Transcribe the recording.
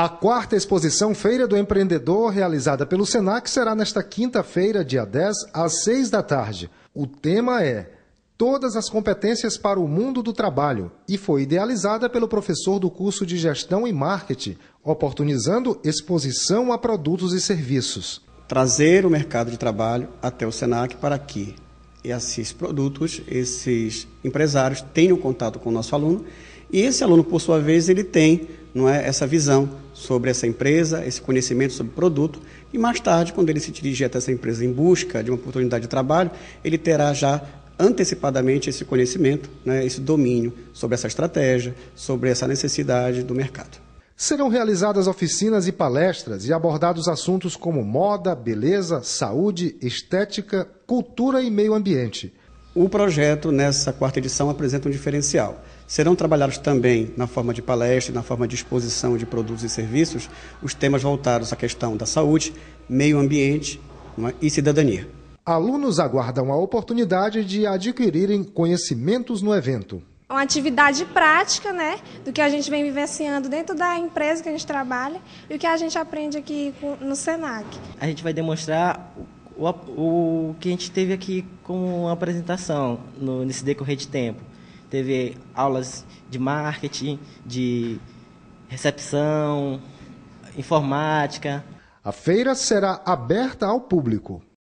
A quarta exposição Feira do Empreendedor, realizada pelo SENAC, será nesta quinta-feira, dia 10, às 6 da tarde. O tema é Todas as competências para o mundo do trabalho e foi idealizada pelo professor do curso de Gestão e Marketing, oportunizando exposição a produtos e serviços. Trazer o mercado de trabalho até o SENAC para que esses produtos, esses empresários tenham contato com o nosso aluno e esse aluno, por sua vez, ele tem não é essa visão sobre essa empresa, esse conhecimento sobre o produto, e mais tarde, quando ele se dirigir até essa empresa em busca de uma oportunidade de trabalho, ele terá já antecipadamente esse conhecimento, né, esse domínio sobre essa estratégia, sobre essa necessidade do mercado. Serão realizadas oficinas e palestras e abordados assuntos como moda, beleza, saúde, estética, cultura e meio ambiente. O projeto, nessa quarta edição, apresenta um diferencial. Serão trabalhados também, na forma de palestra, na forma de exposição de produtos e serviços, os temas voltados à questão da saúde, meio ambiente é, e cidadania. Alunos aguardam a oportunidade de adquirirem conhecimentos no evento é uma atividade prática, né, do que a gente vem vivenciando dentro da empresa que a gente trabalha e o que a gente aprende aqui no Senac. A gente vai demonstrar o, o que a gente teve aqui como apresentação no, nesse decorrer de tempo. Teve aulas de marketing, de recepção, informática. A feira será aberta ao público.